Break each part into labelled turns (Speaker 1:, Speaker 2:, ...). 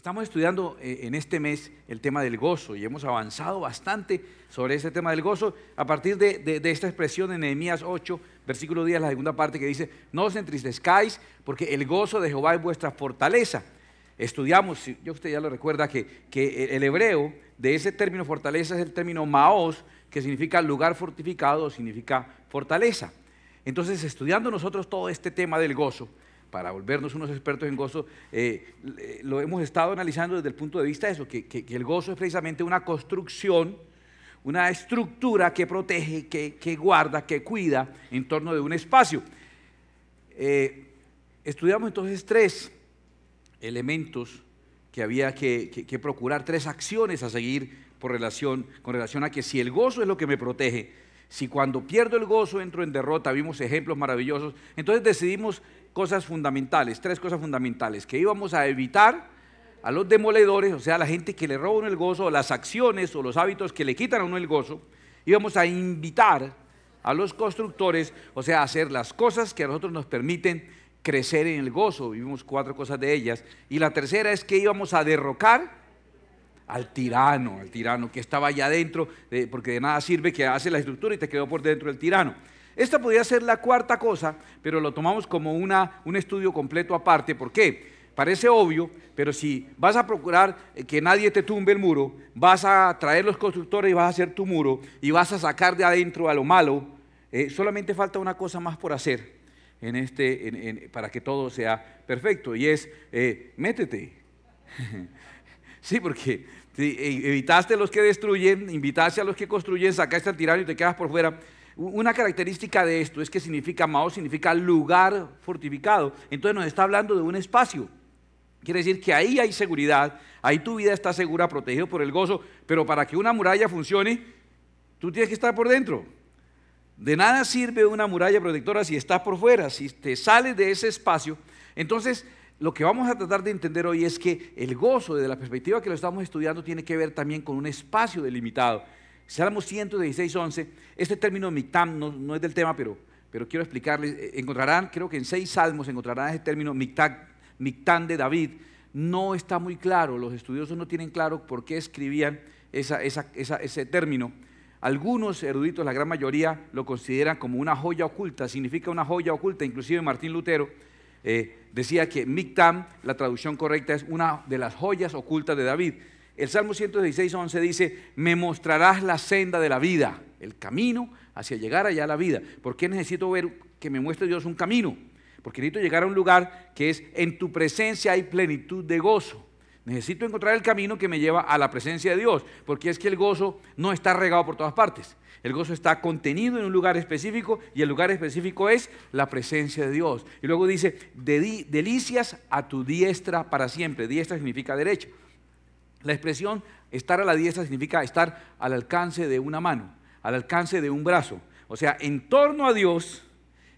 Speaker 1: Estamos estudiando eh, en este mes el tema del gozo y hemos avanzado bastante sobre ese tema del gozo a partir de, esta expresión en Nehemías 8, versículo 10, la segunda parte que dice, no os entristezcáis porque el gozo de Jehová es vuestra fortaleza. Estudiamos, yo usted ya lo recuerda, que, que e, el hebreo de ese término fortaleza es el término maos, que significa lugar fortificado, significa fortaleza. Entonces, estudiando nosotros todo este tema del gozo, para volvernos unos expertos en gozo, eh, eh, lo hemos estado analizando desde el punto de vista de eso, que, el gozo es precisamente una construcción, una estructura que protege, que, guarda, que cuida en torno de un espacio. Eh, estudiamos entonces tres elementos que había que, procurar, tres acciones a seguir por relación, con relación a que si el gozo es lo que me protege, si cuando pierdo el gozo entro en derrota, vimos ejemplos maravillosos, entonces decidimos cosas fundamentales, tres cosas fundamentales, que íbamos a evitar a los demoledores, o sea, a la gente que le roba uno el gozo, las acciones o los hábitos que le quitan a uno el gozo, íbamos a invitar a los constructores, o sea, a hacer las cosas que a nosotros nos permiten crecer en el gozo, vimos cuatro cosas de ellas, y la tercera es que íbamos a derrocar al tirano, al tirano que estaba allá adentro, porque de nada sirve que hace la estructura y te quedó por dentro el tirano. Esta podría ser la cuarta cosa, pero lo tomamos como un estudio completo aparte. ¿Por qué? Parece obvio, pero si vas a procurar eh, que nadie te tumbe el muro, vas a traer los constructores y vas a hacer tu muro y vas a sacar de adentro a lo malo, eh, solamente falta una cosa más por hacer en este, para que todo sea perfecto y es eh, métete. sí, porque e, evitaste a los que destruyen, invitaste a los que construyen, sacaste al tirano y te quedas por fuera una característica de esto es que significa Mao, significa lugar fortificado. Entonces nos está hablando de un espacio. Quiere decir que ahí hay seguridad, ahí tu vida está segura, protegido por el gozo, pero para que una muralla funcione, tú tienes que estar por dentro. De nada sirve una muralla protectora si estás por fuera, si te sales de ese espacio. Entonces, lo que vamos a tratar de entender hoy es que el gozo, desde la perspectiva que lo estamos estudiando, tiene que ver también con un espacio delimitado. Salmo 116, 11. Este término mictam no, es del tema, pero, pero quiero explicarles. Eh, encontrarán, creo que en seis salmos encontrarán ese término mictam, de David. No está muy claro, los estudiosos no tienen claro por qué escribían ese término. Algunos eruditos, la gran mayoría, lo consideran como una joya oculta, significa una joya oculta. Inclusive Martín Lutero eh, decía que Mictam, la traducción correcta, es una de las joyas ocultas de David. El Salmo 116, 11 dice, me mostrarás la senda de la vida, el camino hacia llegar allá a la vida. ¿Por qué necesito ver que me muestre Dios un camino? Porque necesito llegar a un lugar que es, en tu presencia hay plenitud de gozo. Necesito encontrar el camino que me lleva a la presencia de Dios, porque es que el gozo no está regado por todas partes. El gozo está contenido en un lugar específico y el lugar específico es la presencia de Dios. Y luego dice, delicias a tu diestra para siempre. Diestra significa derecho. La expresión estar a la diestra significa estar al alcance de una mano, al alcance de un brazo. O sea, en torno a Dios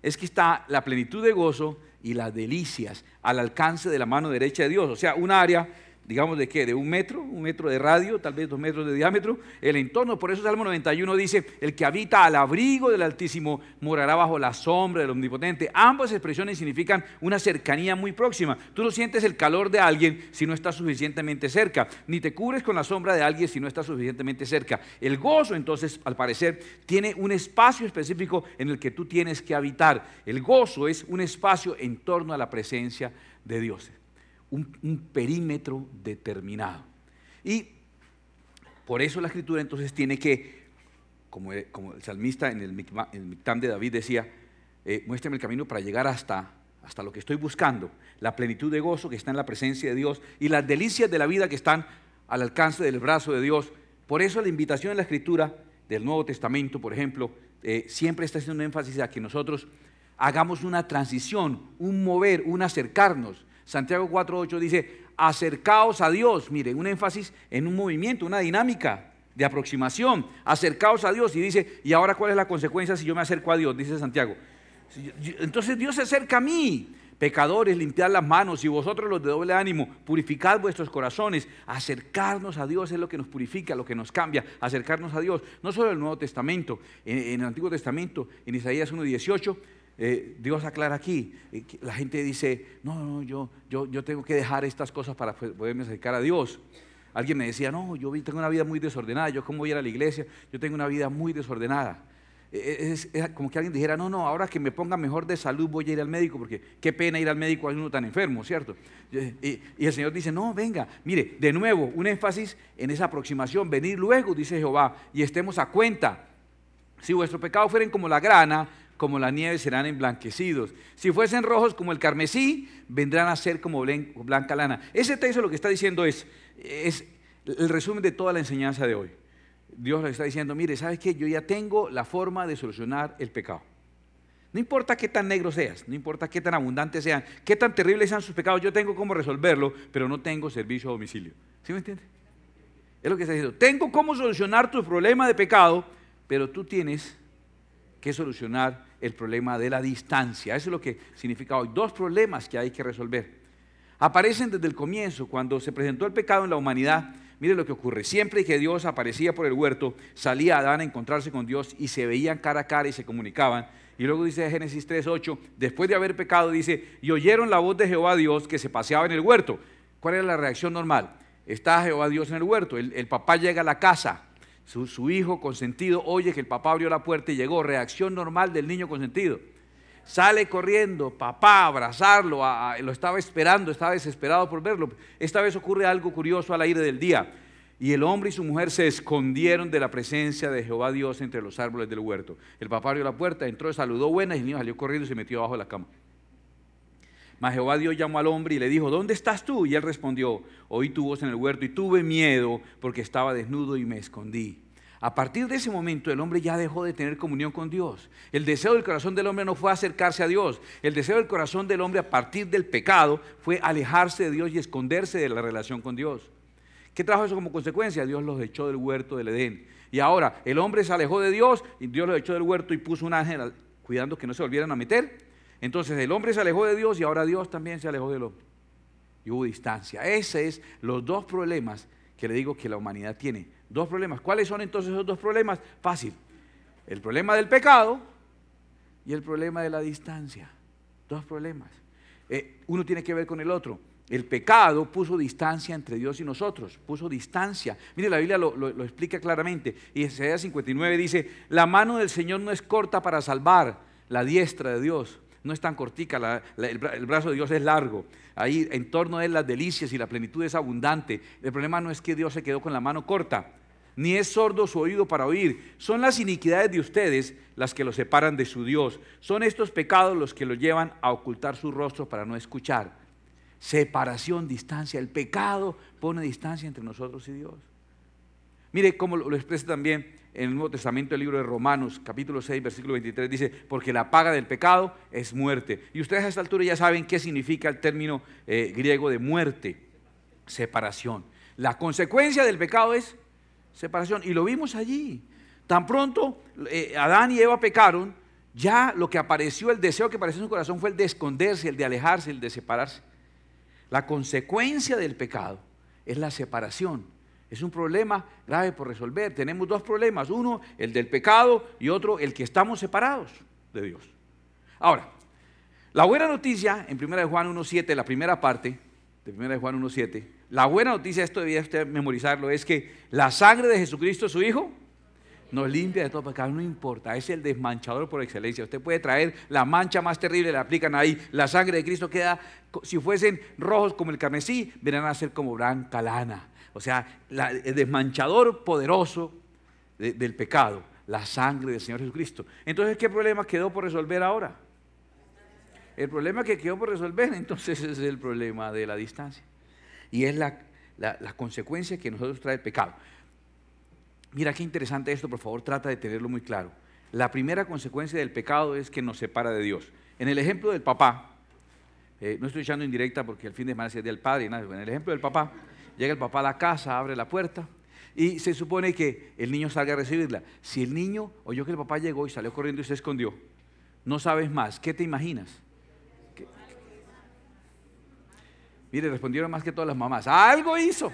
Speaker 1: es que está la plenitud de gozo y las delicias al alcance de la mano derecha de Dios. O sea, un área digamos de qué, de un metro, un metro de radio, tal vez dos metros de diámetro, el entorno. Por eso Salmo 91 dice, el que habita al abrigo del Altísimo morará bajo la sombra del Omnipotente. Ambas expresiones significan una cercanía muy próxima. Tú no sientes el calor de alguien si no estás suficientemente cerca, ni te cubres con la sombra de alguien si no estás suficientemente cerca. El gozo, entonces, al parecer, tiene un espacio específico en el que tú tienes que habitar. El gozo es un espacio en torno a la presencia de Dios un, perímetro determinado. Y por eso la escritura entonces tiene que, como, eh, como el salmista en el, Mictam, de David decía, eh, muéstrame el camino para llegar hasta, hasta lo que estoy buscando, la plenitud de gozo que está en la presencia de Dios y las delicias de la vida que están al alcance del brazo de Dios. Por eso la invitación en la escritura del Nuevo Testamento, por ejemplo, eh, siempre está haciendo énfasis a que nosotros hagamos una transición, un mover, un acercarnos Santiago 4.8 dice, acercaos a Dios. Miren, un énfasis en un movimiento, una dinámica de aproximación. Acercaos a Dios. Y dice, ¿y ahora cuál es la consecuencia si yo me acerco a Dios? Dice Santiago. Entonces Dios se acerca a mí. Pecadores, limpiad las manos y vosotros los de doble ánimo, purificad vuestros corazones. Acercarnos a Dios es lo que nos purifica, lo que nos cambia. Acercarnos a Dios, no solo en el Nuevo Testamento, en, el Antiguo Testamento, en Isaías 1.18 eh, Dios aclara aquí, eh, la gente dice, no, no, yo, yo, tengo que dejar estas cosas para pues, poderme acercar a Dios. Alguien me decía, no, yo tengo una vida muy desordenada, yo como voy a ir a la iglesia, yo tengo una vida muy desordenada. E, e, es, como que alguien dijera, no, no, ahora que me ponga mejor de salud voy a ir al médico, porque qué pena ir al médico a uno tan enfermo, ¿cierto? Y, el Señor dice, no, venga, mire, de nuevo, un énfasis en esa aproximación, venir luego, dice Jehová, y estemos a cuenta. Si vuestro pecado fueren como la grana, como la nieve serán emblanquecidos. Si fuesen rojos como el carmesí, vendrán a ser como blanca lana. Ese texto lo que está diciendo es, es el resumen de toda la enseñanza de hoy. Dios le está diciendo, mire, ¿sabes qué? Yo ya tengo la forma de solucionar el pecado. No importa qué tan negro seas, no importa qué tan abundante sean, qué tan terribles sean sus pecados, yo tengo cómo resolverlo, pero no tengo servicio a domicilio. ¿Sí me entiendes? Es lo que está diciendo. Tengo cómo solucionar tu problema de pecado, pero tú tienes que solucionar el problema de la distancia. Eso es lo que significa hoy. Dos problemas que hay que resolver. Aparecen desde el comienzo, cuando se presentó el pecado en la humanidad. Mire lo que ocurre. Siempre que Dios aparecía por el huerto, salía Adán a encontrarse con Dios y se veían cara a cara y se comunicaban. Y luego dice Génesis 3:8, después de haber pecado, dice, y oyeron la voz de Jehová Dios que se paseaba en el huerto. ¿Cuál era la reacción normal? Está Jehová Dios en el huerto. El, el papá llega a la casa, su, hijo consentido oye que el papá abrió la puerta y llegó. Reacción normal del niño consentido. Sale corriendo, papá, abrazarlo, lo estaba esperando, estaba desesperado por verlo. Esta vez ocurre algo curioso al aire del día. Y el hombre y su mujer se escondieron de la presencia de Jehová Dios entre los árboles del huerto. El papá abrió la puerta, entró, saludó buenas y el niño salió corriendo y se metió abajo de la cama. Mas Jehová Dios llamó al hombre y le dijo, ¿dónde estás tú? Y él respondió, oí tu voz en el huerto y tuve miedo porque estaba desnudo y me escondí. A partir de ese momento el hombre ya dejó de tener comunión con Dios. El deseo del corazón del hombre no fue acercarse a Dios. El deseo del corazón del hombre a partir del pecado fue alejarse de Dios y esconderse de la relación con Dios. ¿Qué trajo eso como consecuencia? Dios los echó del huerto del Edén. Y ahora el hombre se alejó de Dios y Dios los echó del huerto y puso un ángel cuidando que no se volvieran a meter entonces el hombre se alejó de Dios y ahora Dios también se alejó del hombre. Y hubo distancia. Ese es los dos problemas que le digo que la humanidad tiene. Dos problemas. ¿Cuáles son entonces esos dos problemas? Fácil. El problema del pecado y el problema de la distancia. Dos problemas. Eh, uno tiene que ver con el otro. El pecado puso distancia entre Dios y nosotros, puso distancia. Mire, la Biblia lo, explica claramente. Y Isaías 59 dice, la mano del Señor no es corta para salvar, la diestra de Dios no es tan cortica, el, brazo de Dios es largo. Ahí en torno de él las delicias y la plenitud es abundante. El problema no es que Dios se quedó con la mano corta, ni es sordo su oído para oír. Son las iniquidades de ustedes las que lo separan de su Dios. Son estos pecados los que lo llevan a ocultar su rostro para no escuchar. Separación, distancia. El pecado pone distancia entre nosotros y Dios. Mire cómo lo expresa también en el Nuevo Testamento, el libro de Romanos, capítulo 6, versículo 23, dice, porque la paga del pecado es muerte. Y ustedes a esta altura ya saben qué significa el término eh, griego de muerte, separación. La consecuencia del pecado es separación. Y lo vimos allí. Tan pronto eh, Adán y Eva pecaron, ya lo que apareció, el deseo que apareció en su corazón fue el de esconderse, el de alejarse, el de separarse. La consecuencia del pecado es la separación es un problema grave por resolver. Tenemos dos problemas, uno el del pecado y otro el que estamos separados de Dios. Ahora, la buena noticia en 1 Juan 1.7, la primera parte de 1 Juan 1.7, la buena noticia, esto debía usted memorizarlo, es que la sangre de Jesucristo, su Hijo, nos limpia de todo pecado, no importa, es el desmanchador por excelencia. Usted puede traer la mancha más terrible, la aplican ahí, la sangre de Cristo queda, si fuesen rojos como el carmesí, verán a ser como blanca lana. O sea, el desmanchador poderoso del pecado, la sangre del Señor Jesucristo. Entonces, ¿qué problema quedó por resolver ahora? El problema que quedó por resolver entonces es el problema de la distancia. Y es la, consecuencia que nosotros trae el pecado. Mira qué interesante esto, por favor, trata de tenerlo muy claro. La primera consecuencia del pecado es que nos separa de Dios. En el ejemplo del papá, eh, no estoy echando indirecta porque el fin de semana es el día del padre, pero en el ejemplo del papá, Llega el papá a la casa, abre la puerta y se supone que el niño salga a recibirla. Si el niño oyó que el papá llegó y salió corriendo y se escondió, no sabes más. ¿Qué te imaginas? Mire, respondieron más que todas las mamás. Algo hizo,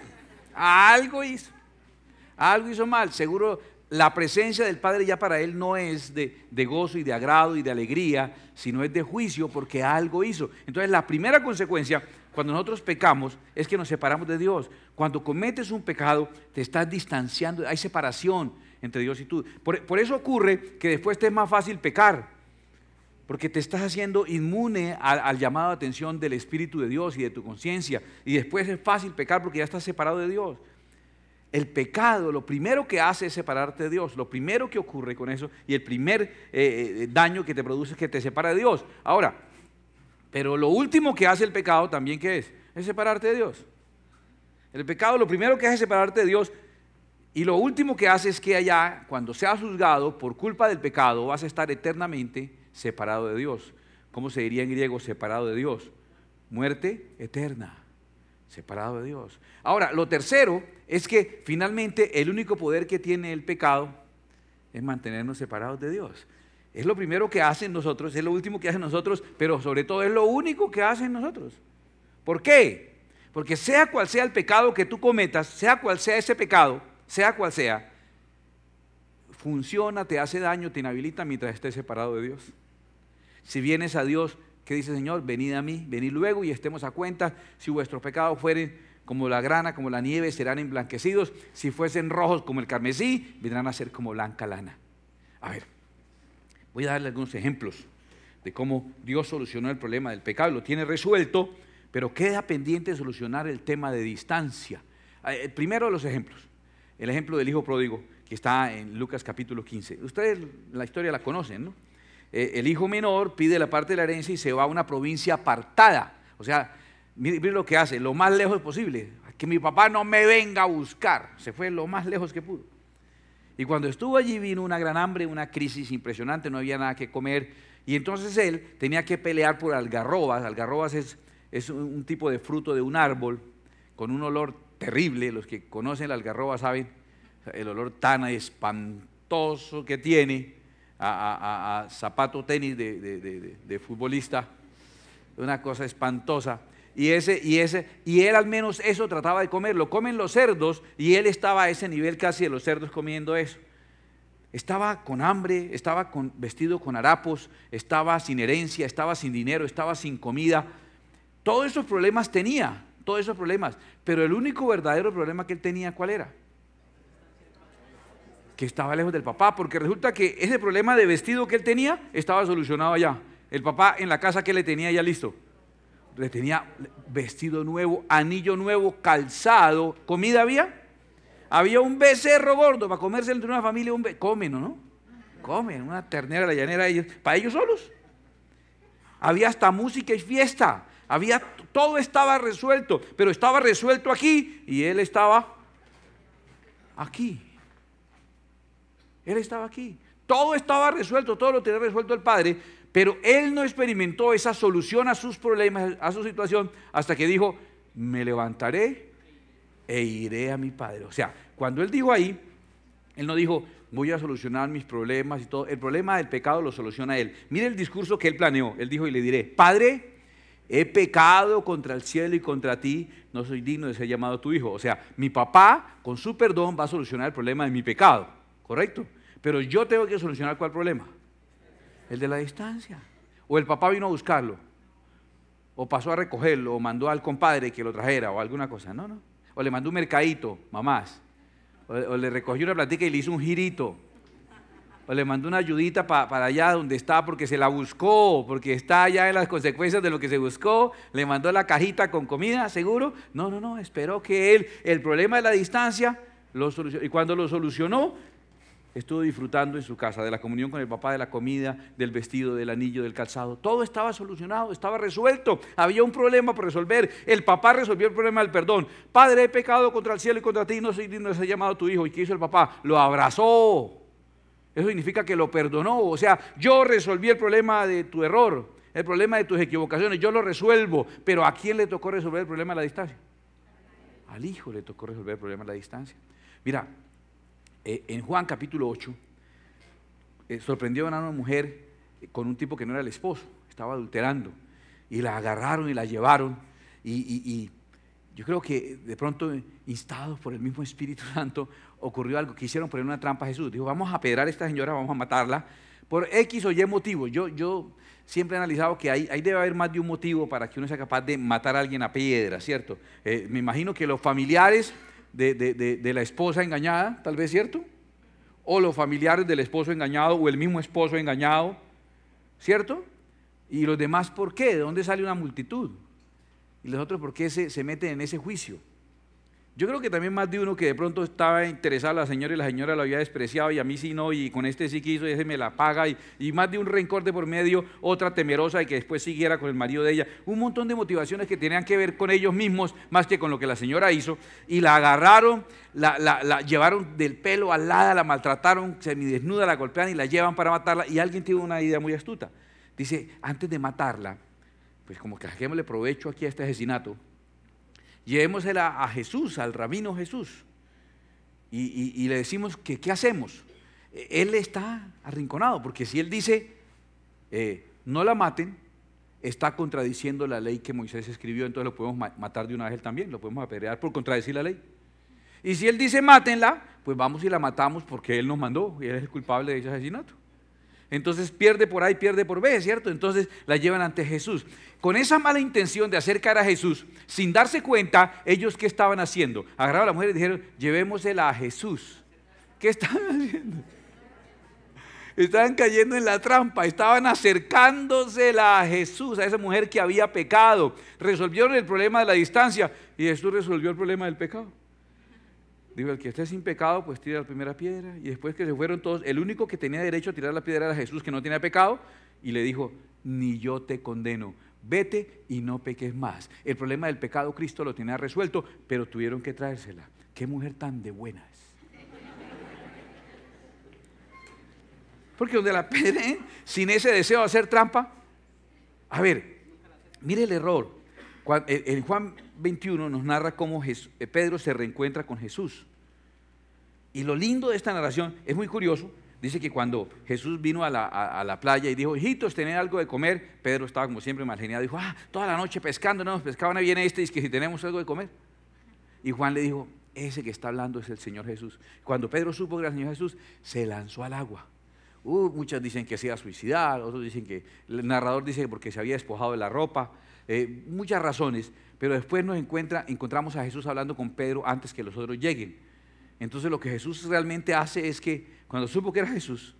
Speaker 1: algo hizo, algo hizo mal. Seguro la presencia del Padre ya para él no es de, de, gozo y de agrado y de alegría, sino es de juicio porque algo hizo. Entonces la primera consecuencia cuando nosotros pecamos es que nos separamos de Dios. Cuando cometes un pecado te estás distanciando, hay separación entre Dios y tú. Por, eso ocurre que después te es más fácil pecar, porque te estás haciendo inmune al, llamado de atención del Espíritu de Dios y de tu conciencia. Y después es fácil pecar porque ya estás separado de Dios. El pecado lo primero que hace es separarte de Dios, lo primero que ocurre con eso y el primer eh, eh, daño que te produce es que te separa de Dios. Ahora, pero lo último que hace el pecado también, ¿qué es? Es separarte de Dios. El pecado lo primero que hace es separarte de Dios y lo último que hace es que allá, cuando seas juzgado por culpa del pecado, vas a estar eternamente separado de Dios. ¿Cómo se diría en griego separado de Dios? Muerte eterna, separado de Dios. Ahora, lo tercero es que finalmente el único poder que tiene el pecado es mantenernos separados de Dios. Es lo primero que hacen nosotros, es lo último que hacen nosotros, pero sobre todo es lo único que hacen nosotros. ¿Por qué? Porque sea cual sea el pecado que tú cometas, sea cual sea ese pecado, sea cual sea, funciona, te hace daño, te inhabilita mientras estés separado de Dios. Si vienes a Dios, ¿qué dice Señor, venid a mí, venid luego y estemos a cuenta. Si vuestros pecados fueren como la grana, como la nieve, serán emblanquecidos. Si fuesen rojos como el carmesí, vendrán a ser como blanca lana. A ver. Voy a darle algunos ejemplos de cómo Dios solucionó el problema del pecado, lo tiene resuelto, pero queda pendiente solucionar el tema de distancia. Ah, el eh, primero de los ejemplos, el ejemplo del hijo pródigo que está en Lucas capítulo 15. Ustedes la historia la conocen, ¿no? Eh, el hijo menor pide la parte de la herencia y se va a una provincia apartada. O sea, mire, lo que hace, lo más lejos posible. Que mi papá no me venga a buscar. Se fue lo más lejos que pudo. Y cuando estuvo allí vino una gran hambre, una crisis impresionante, no había nada que comer. Y entonces él tenía que pelear por algarrobas. Algarrobas es, es un tipo de fruto de un árbol con un olor terrible. Los que conocen la algarroba saben el olor tan espantoso que tiene a, zapato tenis de futbolista. Una cosa espantosa y ese, y ese, y él al menos eso trataba de comerlo, comen los cerdos y él estaba a ese nivel casi de los cerdos comiendo eso. Estaba con hambre, estaba vestido con harapos, estaba sin herencia, estaba sin dinero, estaba sin comida. Todos esos problemas tenía, todos esos problemas. Pero el único verdadero problema que él tenía, ¿cuál era? Que estaba lejos del papá, porque resulta que ese problema de vestido que él tenía estaba solucionado allá. El papá en la casa que le tenía ya listo le tenía vestido nuevo, anillo nuevo, calzado, comida había. Había un becerro gordo para comerse entre una familia un comen, ¿no? Comen una ternera la llanera ellos, para ellos solos. Había hasta música y fiesta. Había todo estaba resuelto, pero estaba resuelto aquí y él estaba aquí. Él estaba aquí. Todo estaba resuelto, todo lo tenía resuelto el Padre, pero él no experimentó esa solución a sus problemas, a su situación, hasta que dijo, me levantaré e iré a mi padre. O sea, cuando él dijo ahí, él no dijo, voy a solucionar mis problemas y todo. El problema del pecado lo soluciona él. Mire el discurso que él planeó. Él dijo y le diré, Padre, he pecado contra el cielo y contra ti, no soy digno de ser llamado tu hijo. O sea, mi papá con su perdón va a solucionar el problema de mi pecado, ¿correcto? Pero yo tengo que solucionar cuál problema? El de la distancia. O el papá vino a buscarlo. O pasó a recogerlo. O mandó al compadre que lo trajera. O alguna cosa. No, no. O le mandó un mercadito, mamás. O, le recogió una platica y le hizo un girito. O le mandó una ayudita para allá donde está porque se la buscó. Porque está allá en las consecuencias de lo que se buscó. Le mandó la cajita con comida, seguro. No, no, no. Esperó que él, el problema de la distancia, lo solucionó. Y cuando lo solucionó, estuvo disfrutando en su casa de la comunión con el papá, de la comida, del vestido, del anillo, del calzado. Todo estaba solucionado, estaba resuelto. Había un problema por resolver. El papá resolvió el problema del perdón. Padre, he pecado contra el cielo y contra ti, no soy digno llamado a tu hijo. ¿Y qué hizo el papá? Lo abrazó. Eso significa que lo perdonó. O sea, yo resolví el problema de tu error, el problema de tus equivocaciones, yo lo resuelvo. Pero ¿a quién le tocó resolver el problema de la distancia? Al hijo le tocó resolver el problema de la distancia. Mira, eh, en Juan capítulo 8, eh, sorprendió a una mujer con un tipo que no era el esposo, estaba adulterando, y la agarraron y la llevaron, y, yo creo que de pronto, instados por el mismo Espíritu Santo, ocurrió algo, que hicieron poner una trampa a Jesús, dijo, vamos a pedrar a esta señora, vamos a matarla, por X o Y motivo. Yo, yo siempre he analizado que ahí, ahí, debe haber más de un motivo para que uno sea capaz de matar a alguien a piedra, ¿cierto? Eh, me imagino que los familiares de, la esposa engañada, tal vez cierto, o los familiares del esposo engañado o el mismo esposo engañado, ¿cierto? Y los demás, ¿por qué? ¿De dónde sale una multitud? Y los otros, ¿por qué se meten en ese juicio? Yo creo que también más de uno que de pronto estaba interesado la señora y la señora lo había despreciado y a mí sí no, y con este sí que hizo y ese me la paga, y, más de un rencor de por medio, otra temerosa y que después siguiera con el marido de ella. Un montón de motivaciones que tenían que ver con ellos mismos más que con lo que la señora hizo. Y la agarraron, la, llevaron del pelo al lado, la maltrataron, semidesnuda, la golpean y la llevan para matarla. Y alguien tiene una idea muy astuta. Dice, antes de matarla, pues como que le provecho aquí a este asesinato llevémosela a Jesús, al rabino Jesús, y, le decimos que qué hacemos. E, él está arrinconado, porque si él dice, eh, no la maten, está contradiciendo la ley que Moisés escribió, entonces lo podemos matar de una vez él también, lo podemos apedrear por contradecir la ley. Y si él dice, mátenla, pues vamos y la matamos porque él nos mandó y él es el culpable de ese asesinato. Entonces pierde por ahí, pierde por B, ¿cierto? Entonces la llevan ante Jesús. Con esa mala intención de acercar a Jesús, sin darse cuenta, ellos qué estaban haciendo. Agarraron a la mujer y dijeron, llevémosela a Jesús. ¿Qué estaban haciendo? Estaban cayendo en la trampa, estaban acercándosela a Jesús, a esa mujer que había pecado. Resolvieron el problema de la distancia y Jesús resolvió el problema del pecado. Dijo el que esté sin pecado, pues tira la primera piedra. Y después que se fueron todos, el único que tenía derecho a tirar la piedra era Jesús, que no tenía pecado, y le dijo, ni yo te condeno, vete y no peques más. El problema del pecado Cristo lo tenía resuelto, pero tuvieron que traérsela. Qué mujer tan de buenas. Porque donde la pene, sin ese deseo de hacer trampa. A ver, mire el error. En Juan 21 nos narra cómo eh, Pedro se reencuentra con Jesús. Y lo lindo de esta narración es muy curioso. Dice que cuando Jesús vino a la, playa y dijo, hijitos, ¿tener algo de comer? Pedro estaba como siempre mal geniado. Dijo, ah, toda la noche pescando, no nos pescaban, viene este y dice que si tenemos algo de comer. Y Juan le dijo, ese que está hablando es el Señor Jesús. Cuando Pedro supo que era el Señor Jesús, se lanzó al agua. Uh, muchas dicen que se iba a suicidar, otros dicen que el narrador dice que porque se había despojado de la ropa, eh, muchas razones, pero después nos encuentra, encontramos a Jesús hablando con Pedro antes que los otros lleguen. Entonces lo que Jesús realmente hace es que cuando supo que era Jesús,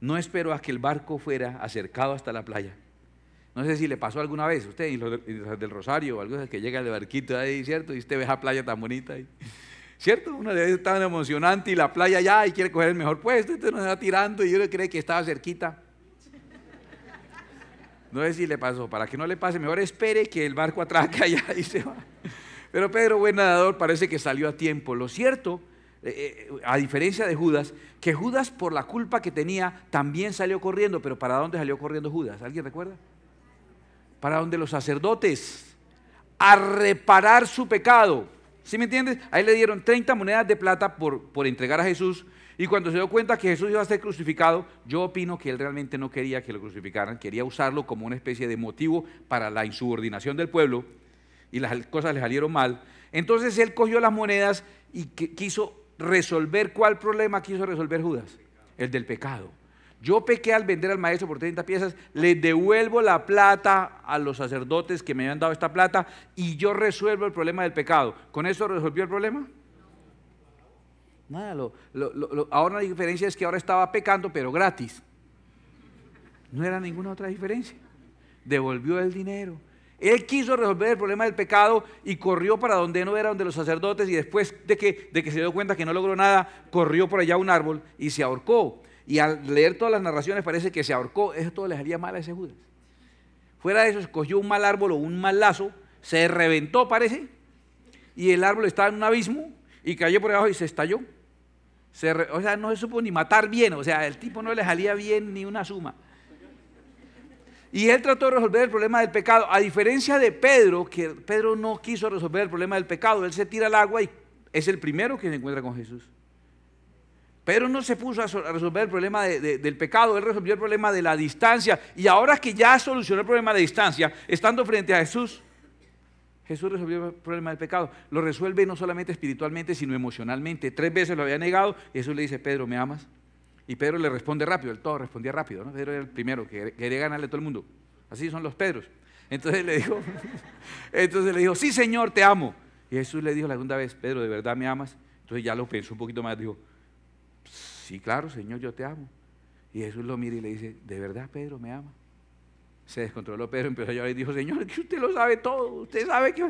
Speaker 1: no esperó a que el barco fuera acercado hasta la playa. No sé si le pasó alguna vez usted, del Rosario, o algo que llega el barquito ahí, ¿cierto? Y usted ve la playa tan bonita. ¿Cierto? Una vez tan emocionante y la playa allá y quiere coger el mejor puesto, entonces nos está tirando y yo le cree que estaba cerquita. No sé si le pasó, para que no le pase, mejor espere que el barco atraca allá y se va. Pero Pedro, buen nadador, parece que salió a tiempo. Lo cierto eh, eh, a diferencia de Judas, que Judas por la culpa que tenía también salió corriendo, pero ¿para dónde salió corriendo Judas? ¿Alguien recuerda? Para donde los sacerdotes, a reparar su pecado. ¿Sí me entiendes? Ahí le dieron 30 monedas de plata por, por entregar a Jesús. Y cuando se dio cuenta que Jesús iba a ser crucificado, yo opino que él realmente no quería que lo crucificaran, quería usarlo como una especie de motivo para la insubordinación del pueblo y las cosas le salieron mal. Entonces él cogió las monedas y quiso resolver cuál problema quiso resolver Judas? El del pecado. Yo pequé al vender al maestro por 30 piezas, le devuelvo la plata a los sacerdotes que me habían dado esta plata y yo resuelvo el problema del pecado. ¿Con eso resolvió el problema? Nada, ahora la diferencia es que ahora estaba pecando, pero gratis. No era ninguna otra diferencia. Devolvió el dinero. Él quiso resolver el problema del pecado y corrió para donde no era, donde los sacerdotes, y después de que, de que se dio cuenta que no logró nada, corrió por allá un árbol y se ahorcó. Y al leer todas las narraciones parece que se ahorcó. Eso todo le salía mal a ese Judas. Fuera de eso, escogió un mal árbol o un mal lazo, se reventó, parece, y el árbol estaba en un abismo y cayó por debajo y se estalló. o sea, no se supo ni matar bien, o sea, el tipo no le salía bien ni una suma. Y él trató de resolver el problema del pecado. A diferencia de Pedro, que Pedro no quiso resolver el problema del pecado, él se tira al agua y es el primero que se encuentra con Jesús. Pedro no se puso a resolver el problema del pecado, él resolvió el problema de la distancia. Y ahora que ya solucionó el problema de distancia, estando frente a Jesús, Jesús resolvió el problema del pecado. Lo resuelve no solamente espiritualmente, sino emocionalmente. Tres veces lo había negado y Jesús le dice, Pedro, ¿me amas? Y Pedro le responde rápido, el todo respondía rápido, ¿no? Pedro era el primero que quería ganarle a todo el mundo. Así son los Pedros. Entonces le dijo, entonces le dijo, sí Señor, te amo. Y Jesús le dijo la segunda vez, Pedro, ¿de verdad me amas? Entonces ya lo pensó un poquito más, dijo, sí, claro, Señor, yo te amo. Y Jesús lo mira y le dice, ¿de verdad Pedro me ama? Se descontroló Pedro, empezó a llorar y dijo, Señor, que usted lo sabe todo, usted sabe que...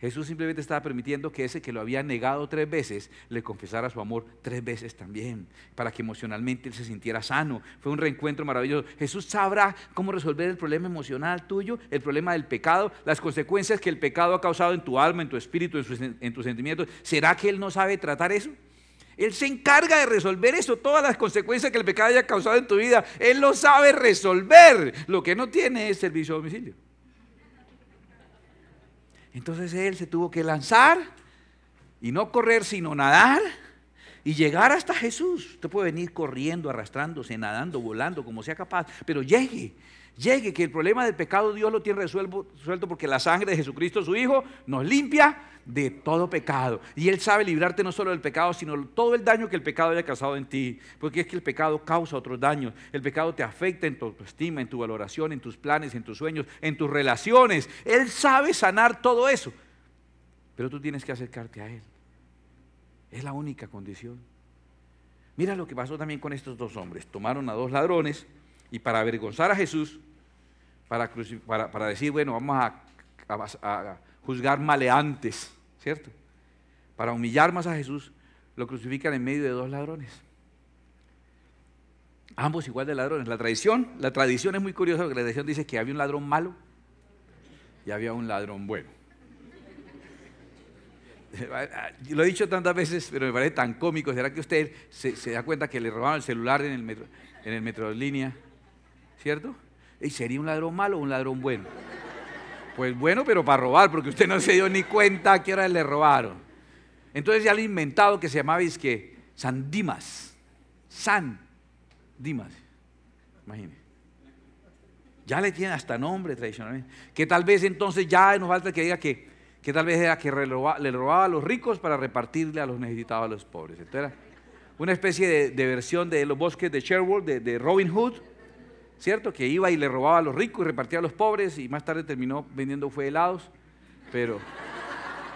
Speaker 1: Jesús simplemente estaba permitiendo que ese que lo había negado tres veces le confesara su amor tres veces también, para que emocionalmente él se sintiera sano. Fue un reencuentro maravilloso. Jesús sabrá cómo resolver el problema emocional tuyo, el problema del pecado, las consecuencias que el pecado ha causado en tu alma, en tu espíritu, en, tus sentimientos. ¿Será que Él no sabe tratar eso? Él se encarga de resolver eso, todas las consecuencias que el pecado haya causado en tu vida. Él lo sabe resolver. Lo que no tiene es servicio a domicilio. Entonces él se tuvo que lanzar y no correr, sino nadar y llegar hasta Jesús. Usted puede venir corriendo, arrastrándose, nadando, volando, como sea capaz, pero llegue llegue, que el problema del pecado Dios lo tiene resuelto porque la sangre de Jesucristo su Hijo nos limpia de todo pecado. Y Él sabe librarte no solo del pecado, sino todo el daño que el pecado haya causado en ti. Porque es que el pecado causa otros daños. El pecado te afecta en tu autoestima, en tu valoración, en tus planes, en tus sueños, en tus relaciones. Él sabe sanar todo eso. Pero tú tienes que acercarte a Él. Es la única condición. Mira lo que pasó también con estos dos hombres. Tomaron a dos ladrones y para avergonzar a Jesús, para, decir, bueno, vamos a, juzgar maleantes, ¿cierto? Para humillar más a Jesús, lo crucifican en medio de dos ladrones. Ambos igual de ladrones. La tradición, la tradición es muy curiosa, porque la tradición dice que había un ladrón malo y había un ladrón bueno. Lo he dicho tantas veces, pero me parece tan cómico. ¿Será que usted se, da cuenta que le robaron el celular en el metro, en el metro de línea? ¿Cierto? ¿Y sería un ladrón malo o un ladrón bueno? Pues bueno, pero para robar, porque usted no se dio ni cuenta que qué hora le robaron. Entonces ya le inventado que se llamaba, es San Dimas. San Dimas. Imagínese. Ya le tienen hasta nombre tradicionalmente. Que tal vez entonces ya nos falta que diga que, que tal vez era que le robaba a los ricos para repartirle a los necesitados, a los pobres. Entonces una especie de, versión de los bosques de Sherwood, de Robin Hood, ¿cierto? Que iba y le robaba a los ricos y repartía a los pobres y más tarde terminó vendiendo fue helados, pero,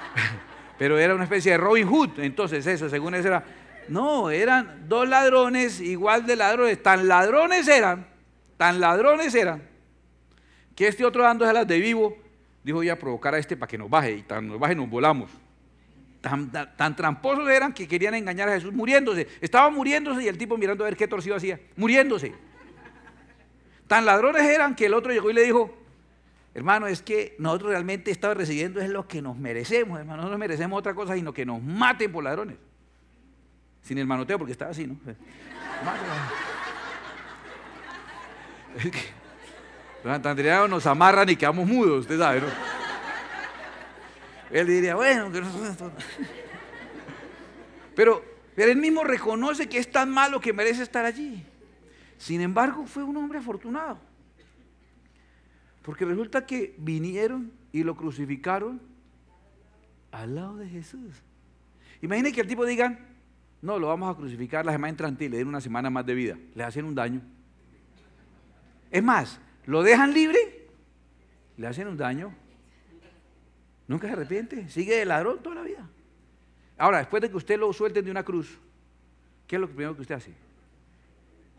Speaker 1: pero era una especie de Robin Hood, entonces eso, según eso era, no, eran dos ladrones igual de ladrones, tan ladrones eran, tan ladrones eran, que este otro a las de vivo, dijo voy a provocar a este para que nos baje y tan nos baje nos volamos. Tan, tan, tan, tramposos eran que querían engañar a Jesús muriéndose. Estaba muriéndose y el tipo mirando a ver qué torcido hacía, muriéndose. Tan ladrones eran que el otro llegó y le dijo, hermano, es que nosotros realmente estamos recibiendo es lo que nos merecemos, hermano, no nos merecemos otra cosa sino que nos maten por ladrones. Sin el manoteo, porque estaba así, ¿no? Los nos amarran y quedamos mudos, usted sabe, ¿no? Él diría, bueno, que Pero, pero él mismo reconoce que es tan malo que merece estar allí. Sin embargo, fue un hombre afortunado. Porque resulta que vinieron y lo crucificaron al lado de Jesús. Imaginen que el tipo digan, no, lo vamos a crucificar la semana entrante y le den una semana más de vida. Le hacen un daño. Es más, lo dejan libre, le hacen un daño. Nunca se arrepiente, sigue de ladrón toda la vida. Ahora, después de que usted lo suelten de una cruz, ¿qué es lo primero que usted hace?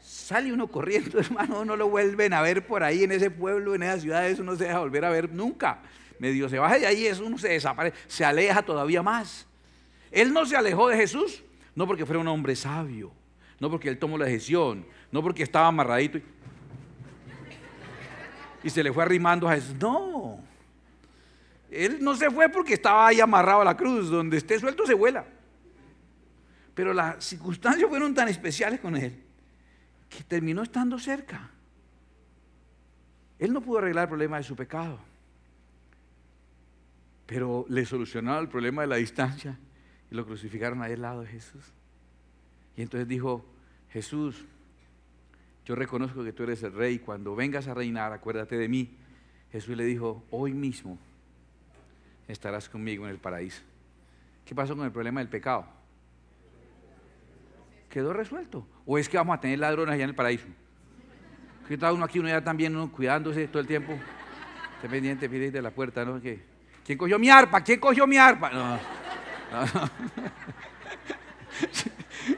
Speaker 1: sale uno corriendo, hermano, no lo vuelven a ver por ahí, en ese pueblo, en esa ciudad eso no se deja volver a ver nunca. Medio se baja de ahí, eso uno se desaparece, se aleja todavía más. Él no se alejó de Jesús, no porque fuera un hombre sabio, no porque él tomó la decisión, no porque estaba amarradito y, y se le fue arrimando a Jesús. No, él no se fue porque estaba ahí amarrado a la cruz, donde esté suelto se vuela. Pero las circunstancias fueron tan especiales con él terminó estando cerca. Él no pudo arreglar el problema de su pecado, pero le solucionó el problema de la distancia y lo crucificaron ahí al lado de Jesús. Y entonces dijo, Jesús, yo reconozco que tú eres el rey, cuando vengas a reinar, acuérdate de mí. Jesús le dijo, hoy mismo estarás conmigo en el paraíso. ¿Qué pasó con el problema del pecado? quedó resuelto. ¿O es que vamos a tener ladrones allá en el paraíso? Que cada uno aquí, uno ya también, uno cuidándose todo el tiempo. Está pendiente, de la puerta, ¿no? ¿Quién cogió mi arpa? ¿Quién cogió mi arpa?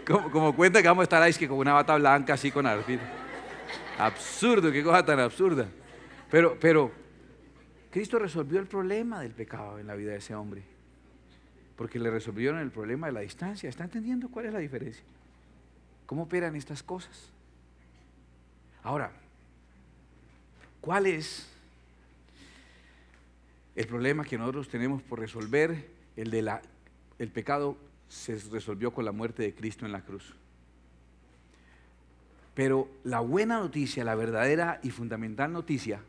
Speaker 1: como, cuenta que vamos a estar ahí, es que con una bata blanca así con arpita. Absurdo, qué cosa tan absurda. Pero, pero, Cristo resolvió el problema del pecado en la vida de ese hombre. Porque le resolvieron el problema de la distancia. ¿Está entendiendo cuál es la diferencia? ¿Cómo operan estas cosas? Ahora, ¿cuál es el problema que nosotros tenemos por resolver? El de la, el pecado se resolvió con la muerte de Cristo en la cruz. Pero la buena noticia, la verdadera y fundamental noticia,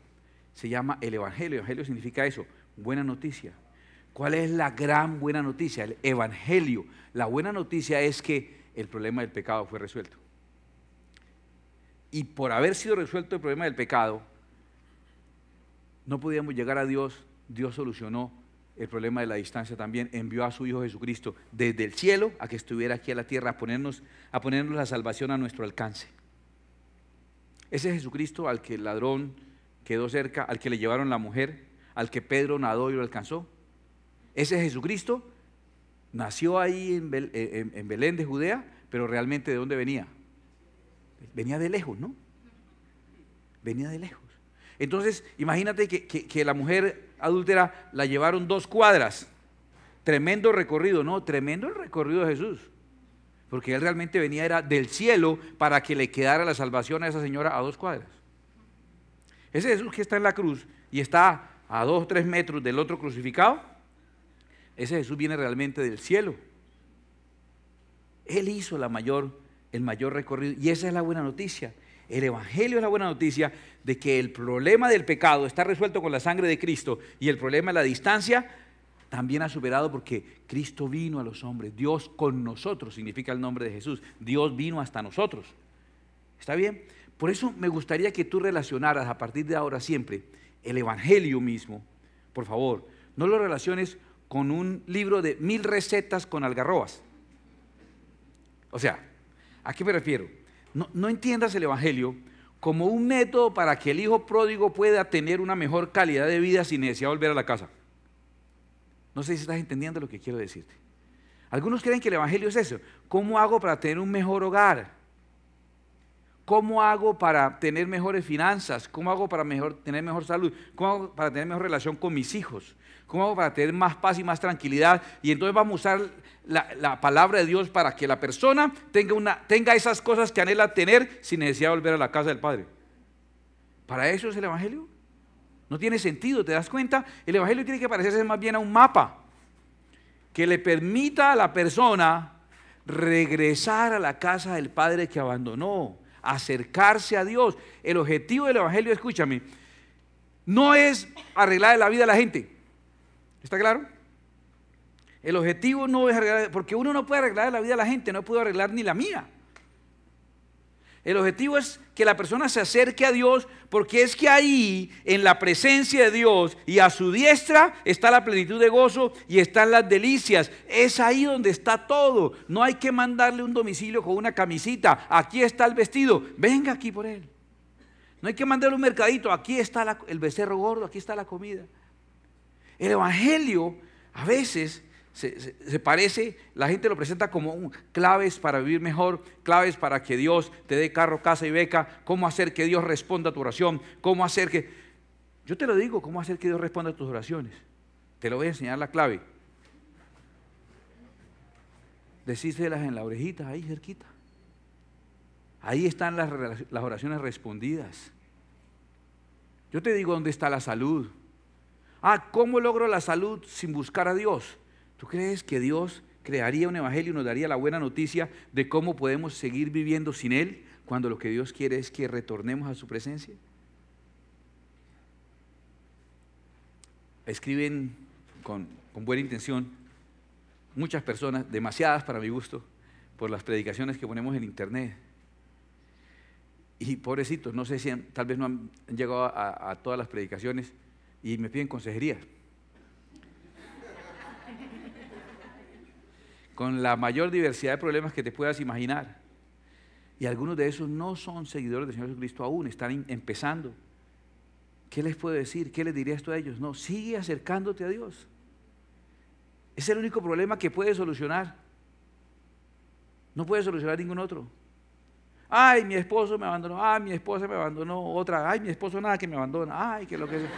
Speaker 1: se llama el Evangelio. Evangelio significa eso, buena noticia. ¿Cuál es la gran buena noticia? El Evangelio. La buena noticia es que el problema del pecado fue resuelto. Y por haber sido resuelto el problema del pecado, no podíamos llegar a Dios. Dios solucionó el problema de la distancia también. Envió a su Hijo Jesucristo desde el cielo a que estuviera aquí a la tierra, a ponernos, a ponernos la salvación a nuestro alcance. Ese Jesucristo al que el ladrón quedó cerca, al que le llevaron la mujer, al que Pedro nadó y lo alcanzó. Ese Jesucristo Nació ahí eh, en Belén de Judea, pero realmente ¿de dónde venía? Venía de lejos, ¿no? Venía de lejos. Entonces, imagínate que, la mujer adúltera la llevaron dos cuadras. Tremendo recorrido, ¿no? Tremendo el recorrido de Jesús. Porque él realmente venía era del cielo para que le quedara la salvación a esa señora a dos cuadras. Ese Jesús que está en la cruz y está a dos o tres metros del otro crucificado, ese Jesús viene realmente del cielo. Él hizo la mayor, el mayor recorrido. Y esa es la buena noticia. El Evangelio es la buena noticia de que el problema del pecado está resuelto con la sangre de Cristo y el problema de la distancia también ha superado porque Cristo vino a los hombres. Dios con nosotros significa el nombre de Jesús. Dios vino hasta nosotros. ¿Está bien? Por eso me gustaría que tú relacionaras a partir de ahora siempre el Evangelio mismo, por favor. No lo relaciones con un libro de mil recetas con algarrobas. O sea, ¿a qué me refiero? No, entiendas el Evangelio como un método para que el hijo pródigo pueda tener una mejor calidad de vida sin necesidad de volver a la casa. No sé si estás entendiendo lo que quiero decirte. Algunos creen que el Evangelio es eso. ¿Cómo hago para tener un mejor hogar? ¿Cómo hago para tener mejores finanzas? ¿Cómo hago para tener mejor salud? ¿Cómo hago para tener mejor relación con mis hijos? ¿Cómo hago para tener más paz y más tranquilidad? Y entonces vamos a usar la, palabra de Dios para que la persona tenga, tenga esas cosas que anhela tener sin necesidad de volver a la casa del Padre. ¿Para eso es el Evangelio? No tiene sentido, ¿te das cuenta? El Evangelio tiene que parecerse más bien a un mapa que le permita a la persona regresar a la casa del Padre que abandonó acercarse a Dios. El objetivo del Evangelio, escúchame, no es arreglar la vida a la gente. ¿Está claro? El objetivo no es arreglar, porque uno no puede arreglar la vida a la gente, no puedo arreglar ni la mía. El objetivo es que la persona se acerque a Dios porque es que ahí, en la presencia de Dios y a su diestra, está la plenitud de gozo y están las delicias. Es ahí donde está todo. No hay que mandarle un domicilio con una camisita. Aquí está el vestido. Venga aquí por él. No hay que mandarle un mercadito. Aquí está el becerro gordo, aquí está la comida. El Evangelio a veces se, parece, la gente lo presenta como claves para vivir mejor, claves para que Dios te dé carro, casa y beca, cómo hacer que Dios responda a tu oración, cómo hacer que... Yo te lo digo, cómo hacer que Dios responda a tus oraciones. Te lo voy a enseñar la clave. Decíselas en la orejita, ahí cerquita. Ahí están las oraciones respondidas. Yo te digo dónde está la salud. Ah, ¿cómo logro la salud sin buscar a Dios? ¿Tú crees que Dios crearía un evangelio y nos daría la buena noticia de cómo podemos seguir viviendo sin Él cuando lo que Dios quiere es que retornemos a su presencia? Escriben con, buena intención muchas personas, demasiadas para mi gusto, por las predicaciones que ponemos en internet. Y pobrecitos, no sé si tal vez no han llegado a, a todas las predicaciones y me piden consejería. con la mayor diversidad de problemas que te puedas imaginar. Y algunos de esos no son seguidores del Señor Jesucristo aún, están empezando. ¿Qué les puedo decir? ¿Qué les diría esto a ellos? No, sigue acercándote a Dios. Es el único problema que puede solucionar. No puede solucionar ningún otro. Ay, mi esposo me abandonó. Ay, mi esposa me abandonó. Otra, ay, mi esposo nada que me abandona. Ay, que lo que sea.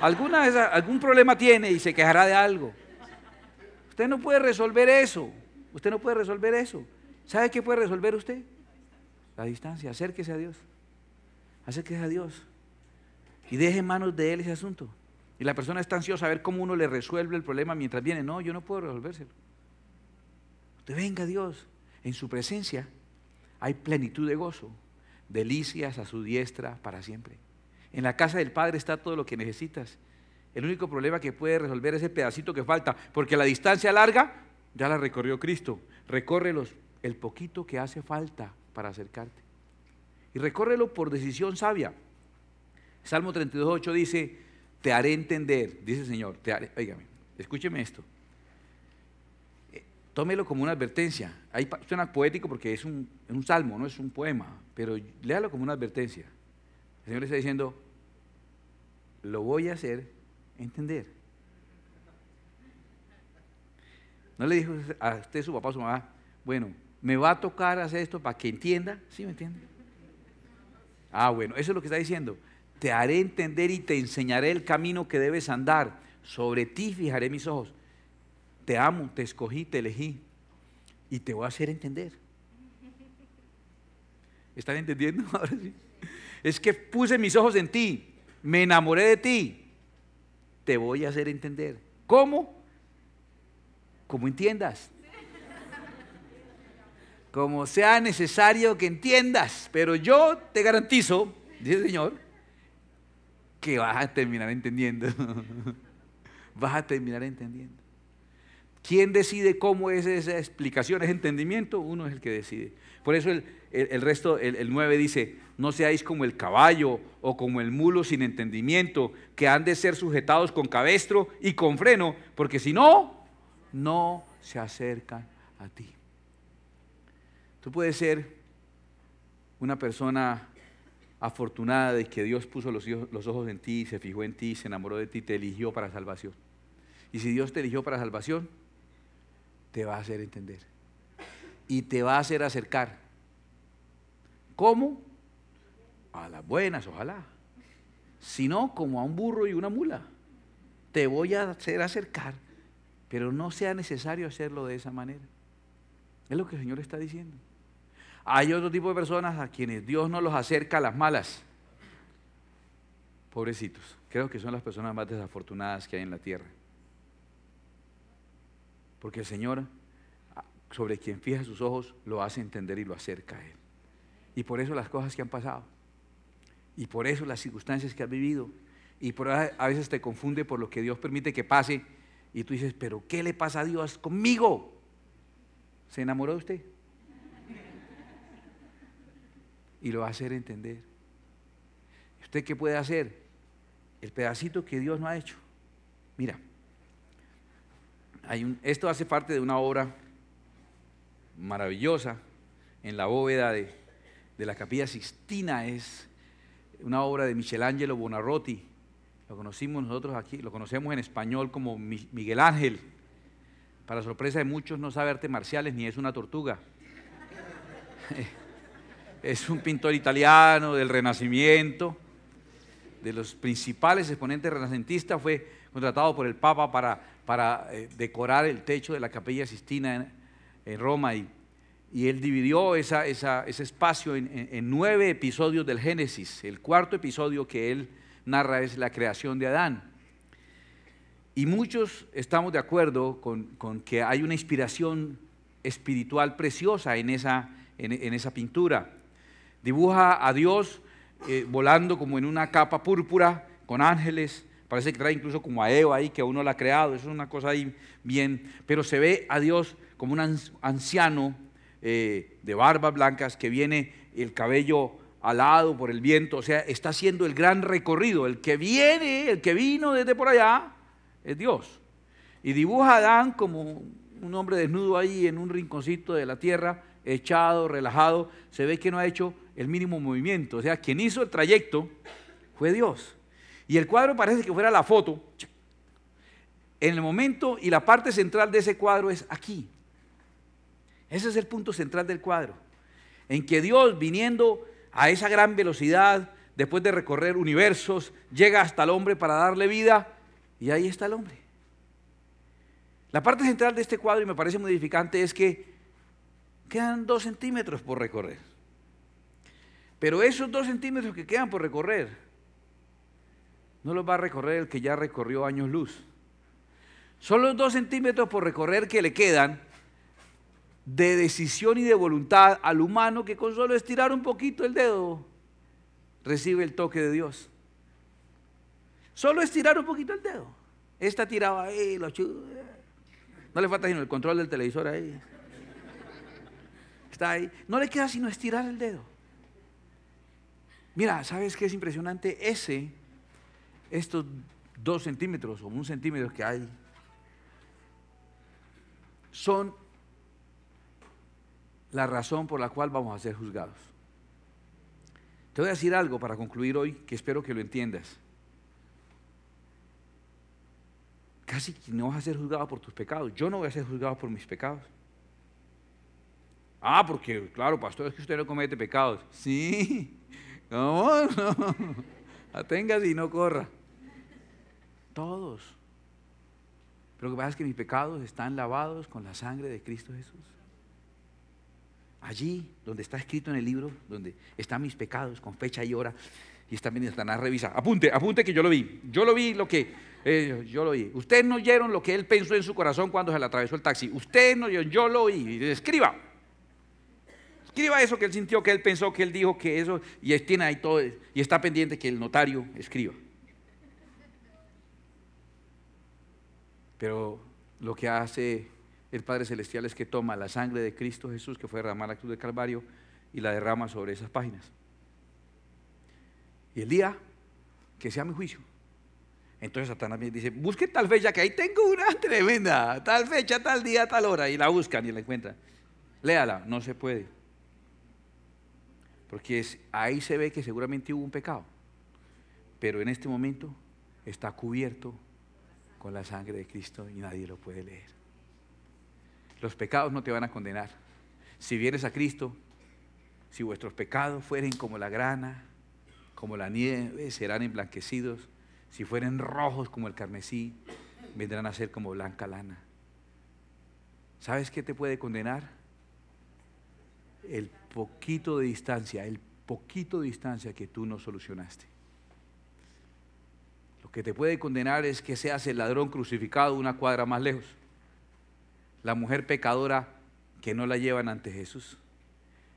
Speaker 1: Alguna, algún problema tiene y se quejará de algo. Usted no puede resolver eso. Usted no puede resolver eso. ¿Sabe qué puede resolver usted? La distancia. Acérquese a Dios. Acérquese a Dios. Y deje en manos de Él ese asunto. Y la persona está ansiosa a ver cómo uno le resuelve el problema mientras viene. No, yo no puedo resolvérselo. Usted venga Dios. En su presencia hay plenitud de gozo. Delicias a su diestra para siempre. En la casa del Padre está todo lo que necesitas. El único problema que puede resolver es ese pedacito que falta, porque la distancia larga ya la recorrió Cristo. Recórrelos el poquito que hace falta para acercarte. Y recórrelo por decisión sabia. Salmo 32.8 dice, te haré entender, dice el Señor, te haré, oígame, escúcheme esto. Eh, tómelo como una advertencia. suena poético porque es un, salmo, no es un poema, pero léalo como una advertencia. El Señor está diciendo, lo voy a hacer entender. No le dijo a usted, su papá, su mamá, bueno, me va a tocar hacer esto para que entienda. ¿Sí me entiende? Ah, bueno, eso es lo que está diciendo. Te haré entender y te enseñaré el camino que debes andar. Sobre ti fijaré mis ojos. Te amo, te escogí, te elegí. Y te voy a hacer entender. ¿Están entendiendo? Ahora sí. Es que puse mis ojos en ti. Me enamoré de ti. Te voy a hacer entender. ¿Cómo? como entiendas. Como sea necesario que entiendas, pero yo te garantizo, dice el Señor, que vas a terminar entendiendo. vas a terminar entendiendo. ¿Quién decide cómo es esa explicación, ese entendimiento? Uno es el que decide. Por eso el, resto, el, el, 9 dice, no seáis como el caballo o como el mulo sin entendimiento, que han de ser sujetados con cabestro y con freno, porque si no, no se acercan a ti. Tú puedes ser una persona afortunada de que Dios puso los, ojos en ti, se fijó en ti, se enamoró de ti, te eligió para salvación. Y si Dios te eligió para salvación, te va a hacer entender. Y te va a hacer acercar. ¿Cómo? A las buenas, ojalá. si no como a un burro y una mula. Te voy a hacer acercar pero no sea necesario hacerlo de esa manera. Es lo que el Señor está diciendo. Hay otro tipo de personas a quienes Dios no los acerca a las malas. Pobrecitos. Creo que son las personas más desafortunadas que hay en la tierra. Porque el Señor, sobre quien fija sus ojos, lo hace entender y lo acerca a Él. Y por eso las cosas que han pasado. Y por eso las circunstancias que han vivido. Y por a veces te confunde por lo que Dios permite que pase y tú dices, pero ¿qué le pasa a Dios conmigo? ¿Se enamoró de usted? Y lo va a hacer entender. ¿Usted qué puede hacer? El pedacito que Dios no ha hecho. Mira, esto hace parte de una obra maravillosa en la bóveda de, la capilla Sixtina. Es una obra de Michelangelo Bonarroti lo conocimos nosotros aquí, lo conocemos en español como Miguel Ángel. Para sorpresa de muchos no sabe artes marciales ni es una tortuga. es un pintor italiano del Renacimiento, de los principales exponentes renacentistas, fue contratado por el Papa para, eh, decorar el techo de la Capilla Sistina en, Roma y, él dividió ese espacio en nueve episodios del Génesis. El cuarto episodio que él narra es la creación de Adán. Y muchos estamos de acuerdo con, que hay una inspiración espiritual preciosa en esa, en, esa pintura. Dibuja a Dios eh, volando como en una capa púrpura con ángeles. Parece que trae incluso como a Eva ahí, que uno la ha creado. Eso es una cosa ahí bien. Pero se ve a Dios como un anciano eh, de barbas blancas que viene el cabello alado por el viento, o sea, está haciendo el gran recorrido. El que viene, el que vino desde por allá, es Dios. Y dibuja a Adán como un hombre desnudo ahí en un rinconcito de la tierra, echado, relajado, se ve que no ha hecho el mínimo movimiento. O sea, quien hizo el trayecto fue Dios. Y el cuadro parece que fuera la foto. En el momento y la parte central de ese cuadro es aquí. Ese es el punto central del cuadro. En que Dios viniendo a esa gran velocidad, después de recorrer universos, llega hasta el hombre para darle vida y ahí está el hombre. La parte central de este cuadro, y me parece modificante es que quedan dos centímetros por recorrer. Pero esos dos centímetros que quedan por recorrer, no los va a recorrer el que ya recorrió años luz. Son los dos centímetros por recorrer que le quedan de decisión y de voluntad al humano que con solo estirar un poquito el dedo recibe el toque de Dios. Solo estirar un poquito el dedo. Esta tiraba ahí, No le falta sino el control del televisor ahí. Está ahí. No le queda sino estirar el dedo. Mira, ¿sabes qué es impresionante? Ese, estos dos centímetros o un centímetro que hay, son la razón por la cual vamos a ser juzgados. Te voy a decir algo para concluir hoy que espero que lo entiendas. Casi que no vas a ser juzgado por tus pecados. Yo no voy a ser juzgado por mis pecados. Ah, porque, claro, pastor, es que usted no comete pecados. Sí, no, no. Aténgase y no corra. Todos. Pero lo que pasa es que mis pecados están lavados con la sangre de Cristo Jesús allí donde está escrito en el libro, donde están mis pecados con fecha y hora, y está están a revisa. Apunte, apunte que yo lo vi. Yo lo vi lo que eh, yo lo vi. Ustedes no oyeron lo que él pensó en su corazón cuando se le atravesó el taxi. Ustedes no oyeron, yo lo oí. Escriba. Escriba eso que él sintió, que él pensó, que él dijo, que eso, y tiene ahí todo, y está pendiente que el notario escriba. Pero lo que hace el Padre Celestial es que toma la sangre de Cristo Jesús que fue derramada en la cruz del Calvario y la derrama sobre esas páginas. Y el día que sea mi juicio, entonces Satanás dice, busque tal fecha, que ahí tengo una tremenda, tal fecha, tal día, tal hora, y la buscan y la encuentran. Léala, no se puede. Porque ahí se ve que seguramente hubo un pecado, pero en este momento está cubierto con la sangre de Cristo y nadie lo puede leer. Los pecados no te van a condenar. Si vienes a Cristo, si vuestros pecados fueren como la grana, como la nieve, serán emblanquecidos. Si fueren rojos como el carmesí, vendrán a ser como blanca lana. ¿Sabes qué te puede condenar? El poquito de distancia, el poquito de distancia que tú no solucionaste. Lo que te puede condenar es que seas el ladrón crucificado una cuadra más lejos la mujer pecadora que no la llevan ante Jesús,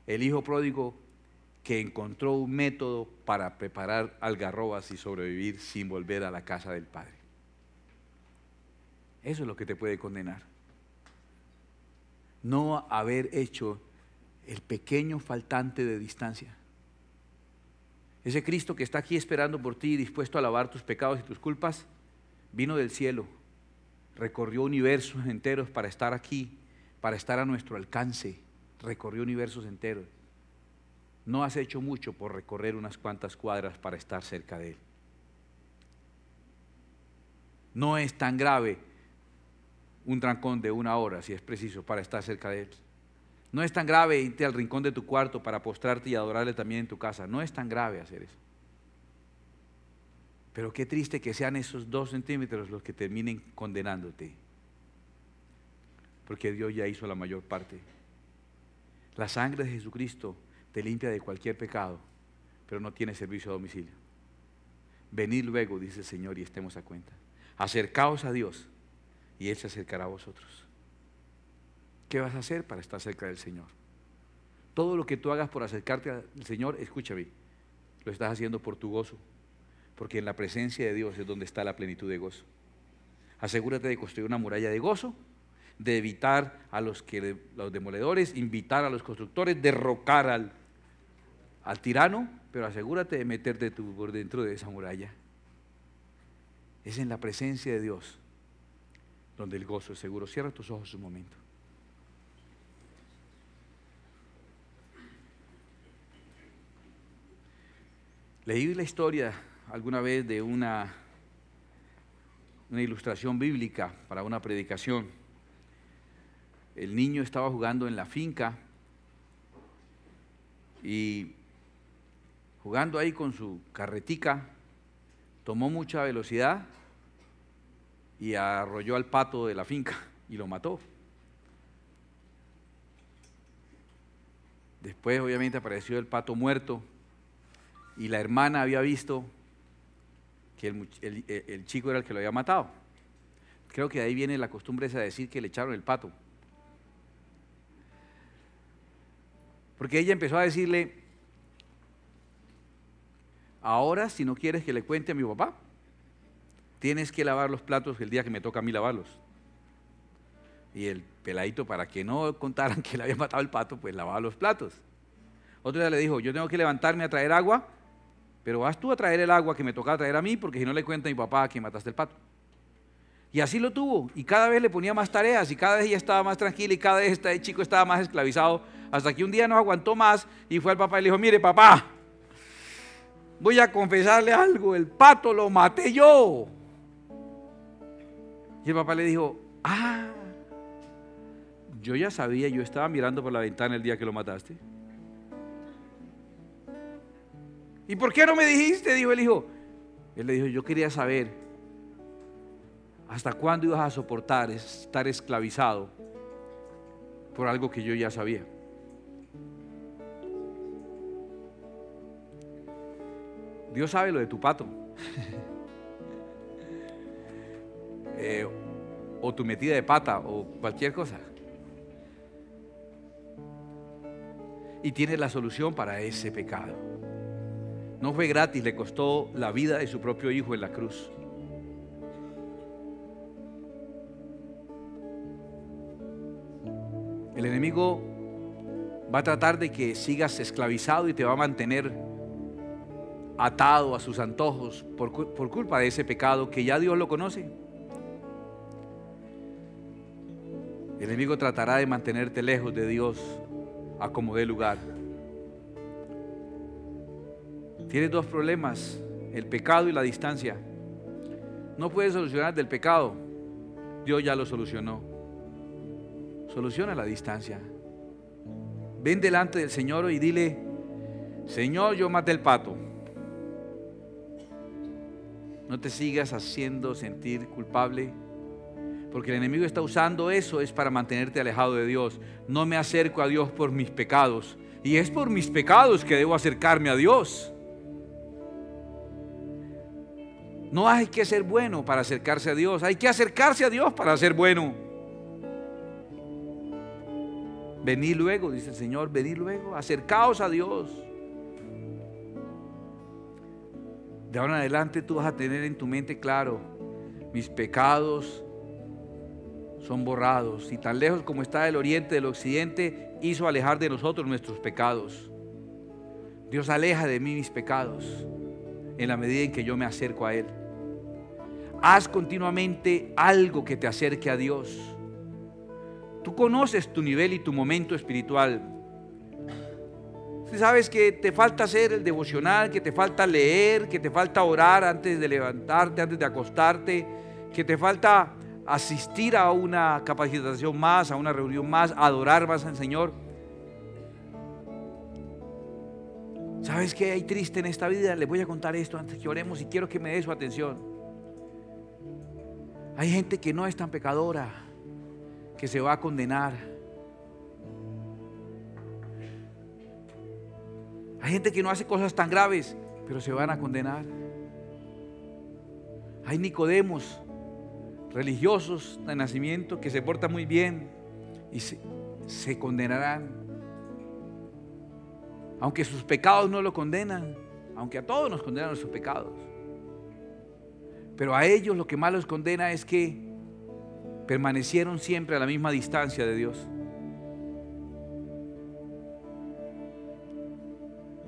Speaker 1: el hijo pródigo que encontró un método para preparar algarrobas y sobrevivir sin volver a la casa del Padre. Eso es lo que te puede condenar. No haber hecho el pequeño faltante de distancia. Ese Cristo que está aquí esperando por ti y dispuesto a lavar tus pecados y tus culpas, vino del cielo recorrió universos enteros para estar aquí, para estar a nuestro alcance, recorrió universos enteros. No has hecho mucho por recorrer unas cuantas cuadras para estar cerca de Él. No es tan grave un trancón de una hora, si es preciso, para estar cerca de Él. No es tan grave irte al rincón de tu cuarto para postrarte y adorarle también en tu casa. No es tan grave hacer eso. Pero qué triste que sean esos dos centímetros los que terminen condenándote. Porque Dios ya hizo la mayor parte. La sangre de Jesucristo te limpia de cualquier pecado, pero no tiene servicio a domicilio. Venid luego, dice el Señor, y estemos a cuenta. Acercaos a Dios y Él se acercará a vosotros. ¿Qué vas a hacer para estar cerca del Señor? Todo lo que tú hagas por acercarte al Señor, escúchame, lo estás haciendo por tu gozo, porque en la presencia de Dios es donde está la plenitud de gozo. Asegúrate de construir una muralla de gozo, de evitar a los, que, los demoledores, invitar a los constructores, derrocar al, tirano, pero asegúrate de meterte por dentro de esa muralla. Es en la presencia de Dios donde el gozo es seguro. Cierra tus ojos un momento. Leí la historia alguna vez de una, una ilustración bíblica para una predicación. El niño estaba jugando en la finca y jugando ahí con su carretica, tomó mucha velocidad y arrolló al pato de la finca y lo mató. Después obviamente apareció el pato muerto y la hermana había visto que eh, el, chico era el que lo había matado. Creo que de ahí viene la costumbre esa de decir que le echaron el pato. Porque ella empezó a decirle, ahora si no quieres que le cuente a mi papá, tienes que lavar los platos el día que me toca a mí lavarlos. Y el peladito, para que no contaran que le había matado el pato, pues lavaba los platos. Otro día le dijo, yo tengo que levantarme a traer agua pero vas tú a traer el agua que me tocaba traer a mí, porque si no le cuenta a mi papá que mataste el pato. Y así lo tuvo, y cada vez le ponía más tareas, y cada vez ella estaba más tranquila, y cada vez este chico estaba más esclavizado, hasta que un día no aguantó más, y fue al papá y le dijo, mire papá, voy a confesarle algo, el pato lo maté yo. Y el papá le dijo, ah, yo ya sabía, yo estaba mirando por la ventana el día que lo mataste. ¿Y por qué no me dijiste? Dijo el hijo. Él le dijo, yo quería saber hasta cuándo ibas a soportar estar esclavizado por algo que yo ya sabía. Dios sabe lo de tu pato. Eh, o tu metida de pata o cualquier cosa. Y tienes la solución para ese pecado. No fue gratis, le costó la vida de su propio hijo en la cruz. El enemigo va a tratar de que sigas esclavizado y te va a mantener atado a sus antojos por, culpa de ese pecado que ya Dios lo conoce. El enemigo tratará de mantenerte lejos de Dios a como dé lugar. Tienes dos problemas, el pecado y la distancia. No puedes solucionar del pecado. Dios ya lo solucionó. Soluciona la distancia. Ven delante del Señor y dile, Señor, yo maté el pato. No te sigas haciendo sentir culpable, porque el enemigo está usando eso es para mantenerte alejado de Dios. No me acerco a Dios por mis pecados, y es por mis pecados que debo acercarme a Dios. No hay que ser bueno para acercarse a Dios, hay que acercarse a Dios para ser bueno. Venid luego, dice el Señor, venid luego, acercaos a Dios. De ahora en adelante tú vas a tener en tu mente claro, mis pecados son borrados y tan lejos como está el oriente, del occidente, hizo alejar de nosotros nuestros pecados. Dios aleja de mí mis pecados en la medida en que yo me acerco a Él. Haz continuamente algo que te acerque a Dios. Tú conoces tu nivel y tu momento espiritual. Si sabes que te falta hacer el devocional, que te falta leer, que te falta orar antes de levantarte, antes de acostarte, que te falta asistir a una capacitación más, a una reunión más, adorar más al Señor. ¿Sabes que hay triste en esta vida? Les voy a contar esto antes que oremos y quiero que me dé su atención. Hay gente que no es tan pecadora, que se va a condenar. Hay gente que no hace cosas tan graves, pero se van a condenar. Hay Nicodemos, religiosos de nacimiento, que se portan muy bien y se, condenarán. Aunque sus pecados no lo condenan, aunque a todos nos condenan nuestros pecados. Pero a ellos lo que más los condena es que permanecieron siempre a la misma distancia de Dios.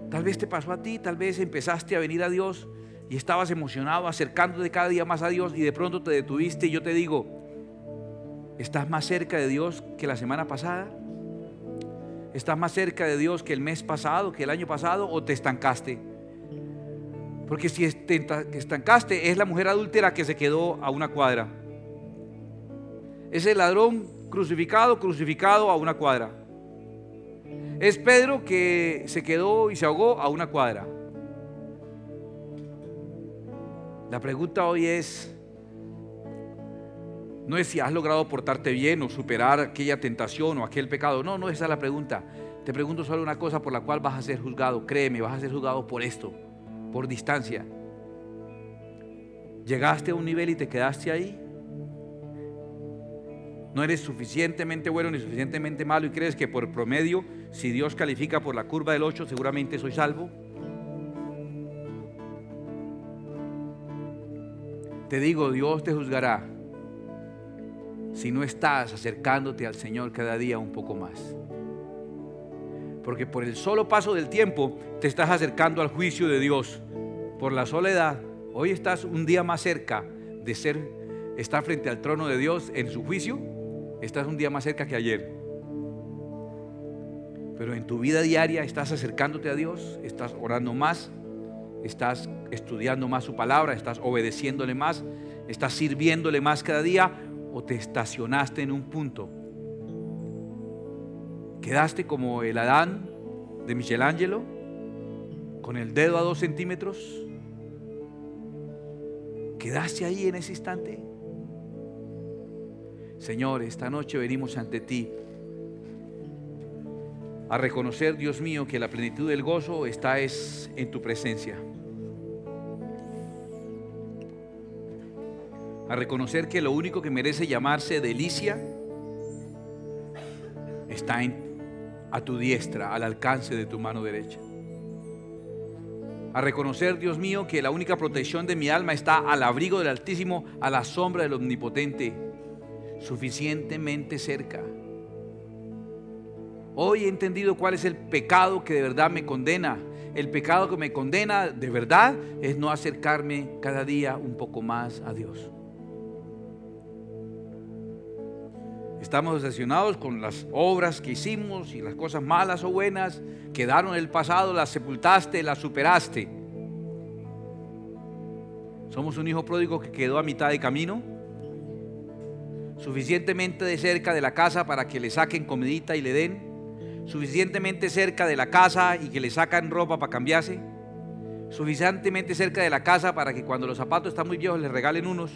Speaker 1: Tal vez te pasó a ti, tal vez empezaste a venir a Dios y estabas emocionado, acercándote cada día más a Dios y de pronto te detuviste y yo te digo, ¿estás más cerca de Dios que la semana pasada? ¿Estás más cerca de Dios que el mes pasado, que el año pasado o te estancaste? Porque si estancaste, es la mujer adúltera que se quedó a una cuadra. Es el ladrón crucificado, crucificado a una cuadra. Es Pedro que se quedó y se ahogó a una cuadra. La pregunta hoy es, no es si has logrado portarte bien o superar aquella tentación o aquel pecado. No, no, esa es la pregunta. Te pregunto solo una cosa por la cual vas a ser juzgado. Créeme, vas a ser juzgado por esto por distancia. Llegaste a un nivel y te quedaste ahí. No eres suficientemente bueno ni suficientemente malo y crees que por promedio, si Dios califica por la curva del 8, seguramente soy salvo. Te digo, Dios te juzgará si no estás acercándote al Señor cada día un poco más. Porque por el solo paso del tiempo te estás acercando al juicio de Dios. Por la soledad, hoy estás un día más cerca de ser, estar frente al trono de Dios en su juicio, estás un día más cerca que ayer. Pero en tu vida diaria estás acercándote a Dios, estás orando más, estás estudiando más su palabra, estás obedeciéndole más, estás sirviéndole más cada día o te estacionaste en un punto ¿Quedaste como el Adán de Michelangelo? ¿Con el dedo a dos centímetros? ¿Quedaste ahí en ese instante? Señor, esta noche venimos ante ti a reconocer, Dios mío, que la plenitud del gozo está es en tu presencia. A reconocer que lo único que merece llamarse delicia está en a tu diestra, al alcance de tu mano derecha. A reconocer, Dios mío, que la única protección de mi alma está al abrigo del Altísimo, a la sombra del Omnipotente, suficientemente cerca. Hoy he entendido cuál es el pecado que de verdad me condena. El pecado que me condena de verdad es no acercarme cada día un poco más a Dios. Estamos obsesionados con las obras que hicimos y las cosas malas o buenas quedaron en el pasado, las sepultaste, las superaste. Somos un hijo pródigo que quedó a mitad de camino, suficientemente de cerca de la casa para que le saquen comidita y le den, suficientemente cerca de la casa y que le sacan ropa para cambiarse, suficientemente cerca de la casa para que cuando los zapatos están muy viejos le regalen unos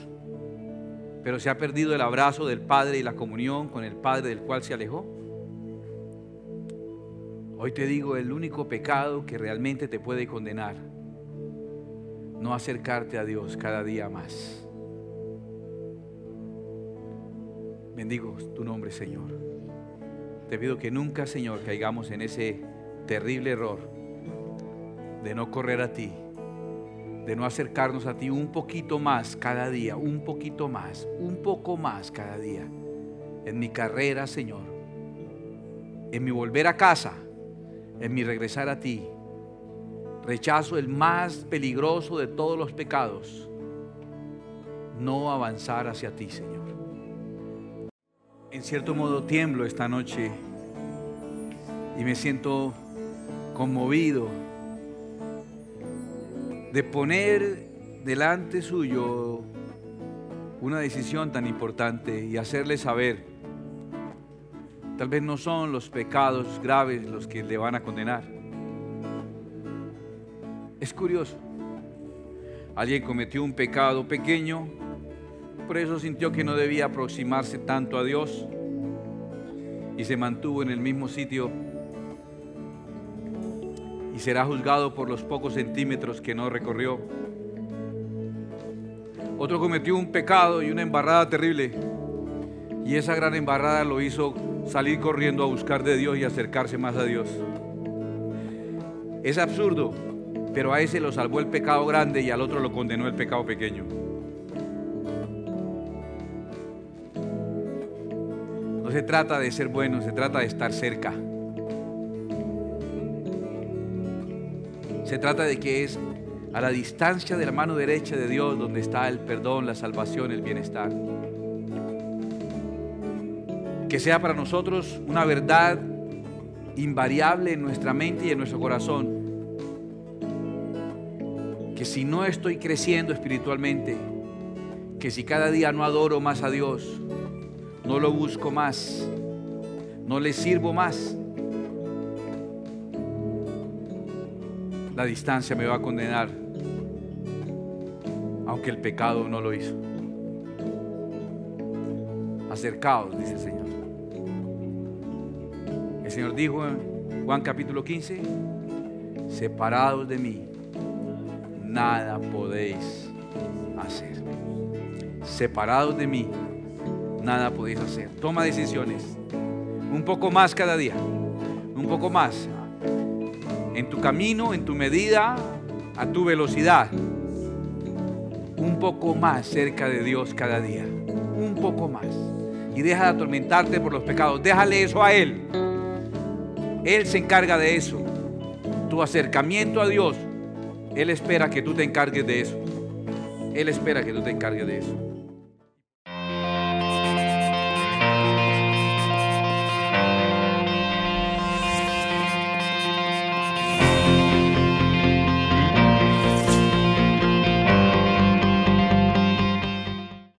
Speaker 1: pero se ha perdido el abrazo del Padre y la comunión con el Padre del cual se alejó. Hoy te digo, el único pecado que realmente te puede condenar, no acercarte a Dios cada día más. Bendigo tu nombre, Señor. Te pido que nunca, Señor, caigamos en ese terrible error de no correr a ti, de no acercarnos a ti un poquito más cada día, un poquito más, un poco más cada día. En mi carrera, Señor, en mi volver a casa, en mi regresar a ti. Rechazo el más peligroso de todos los pecados, no avanzar hacia ti, Señor. En cierto modo tiemblo esta noche y me siento conmovido de poner delante suyo una decisión tan importante y hacerle saber, tal vez no son los pecados graves los que le van a condenar. Es curioso. Alguien cometió un pecado pequeño, por eso sintió que no debía aproximarse tanto a Dios y se mantuvo en el mismo sitio y será juzgado por los pocos centímetros que no recorrió. Otro cometió un pecado y una embarrada terrible. Y esa gran embarrada lo hizo salir corriendo a buscar de Dios y acercarse más a Dios. Es absurdo, pero a ese lo salvó el pecado grande y al otro lo condenó el pecado pequeño. No se trata de ser bueno, se trata de estar cerca. Se trata de que es a la distancia de la mano derecha de Dios donde está el perdón, la salvación, el bienestar. Que sea para nosotros una verdad invariable en nuestra mente y en nuestro corazón. Que si no estoy creciendo espiritualmente, que si cada día no adoro más a Dios, no lo busco más, no le sirvo más, la distancia me va a condenar, aunque el pecado no lo hizo. Acercaos, dice el Señor. El Señor dijo en Juan capítulo 15, separados de mí, nada podéis hacer. Separados de mí, nada podéis hacer. Toma decisiones. Un poco más cada día. Un poco más en tu camino, en tu medida, a tu velocidad. Un poco más cerca de Dios cada día. Un poco más. Y deja de atormentarte por los pecados. Déjale eso a Él. Él se encarga de eso. Tu acercamiento a Dios. Él espera que tú te encargues de eso. Él espera que tú te encargues de eso.